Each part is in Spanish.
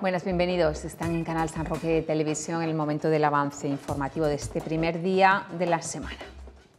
Buenas, bienvenidos. Están en Canal San Roque de Televisión en el momento del avance informativo de este primer día de la semana.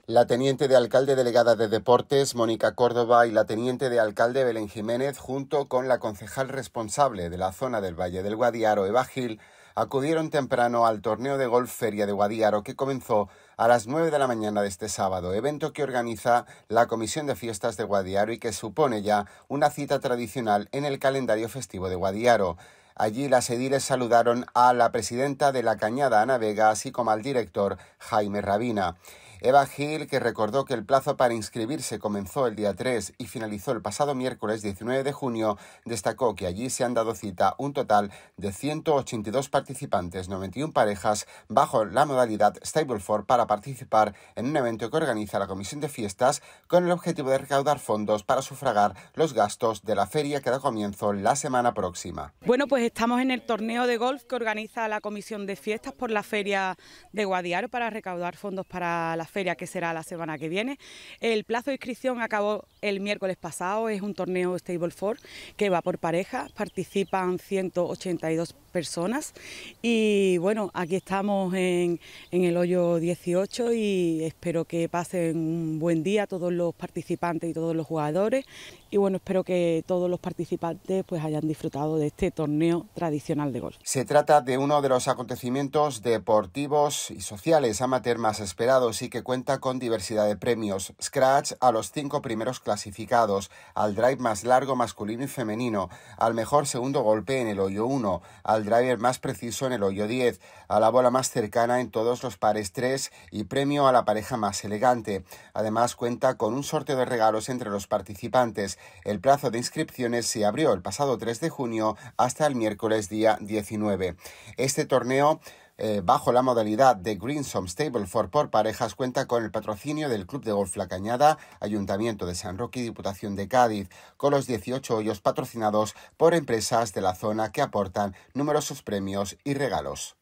La teniente de alcalde delegada de Deportes, Mónica Córdoba, y la teniente de alcalde Belén Jiménez, junto con la concejal responsable de la zona del Valle del Guadiaro, Eva Gil, acudieron temprano al torneo de golf Feria de Guadiaro que comenzó a las 9 de la mañana de este sábado, evento que organiza la Comisión de Fiestas de Guadiaro y que supone ya una cita tradicional en el calendario festivo de Guadiaro. Allí las ediles saludaron a la presidenta de la Cañada, Ana Vega, así como al director Jaime Rabina. Eva Gil, que recordó que el plazo para inscribirse comenzó el día 3 y finalizó el pasado miércoles 19 de junio, destacó que allí se han dado cita un total de 182 participantes, 91 parejas, bajo la modalidad Stableford para participar en un evento que organiza la Comisión de Fiestas con el objetivo de recaudar fondos para sufragar los gastos de la feria que da comienzo la semana próxima. Bueno, pues estamos en el torneo de golf que organiza la Comisión de Fiestas por la Feria de Guadiaro para recaudar fondos para la feria que será la semana que viene. El plazo de inscripción acabó el miércoles pasado, es un torneo Stable 4 que va por pareja, participan 182 personas. Y bueno, aquí estamos en, en el hoyo 18 y espero que pasen un buen día todos los participantes y todos los jugadores. Y bueno, espero que todos los participantes pues hayan disfrutado de este torneo tradicional de golf. Se trata de uno de los acontecimientos deportivos y sociales amateur más esperados y que cuenta con diversidad de premios. Scratch a los cinco primeros clasificados, al drive más largo masculino y femenino, al mejor segundo golpe en el hoyo 1, al driver más preciso en el hoyo 10, a la bola más cercana en todos los pares 3 y premio a la pareja más elegante. Además cuenta con un sorteo de regalos entre los participantes. El plazo de inscripciones se abrió el pasado 3 de junio hasta el miércoles día 19. Este torneo eh, bajo la modalidad de Greensome Stable for por parejas cuenta con el patrocinio del Club de Golf La Cañada, Ayuntamiento de San Roque y Diputación de Cádiz, con los 18 hoyos patrocinados por empresas de la zona que aportan numerosos premios y regalos.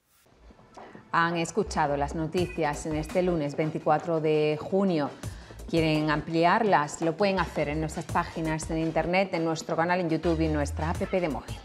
Han escuchado las noticias en este lunes 24 de junio. ¿Quieren ampliarlas? Lo pueden hacer en nuestras páginas en internet, en nuestro canal en YouTube y en nuestra app de móvil.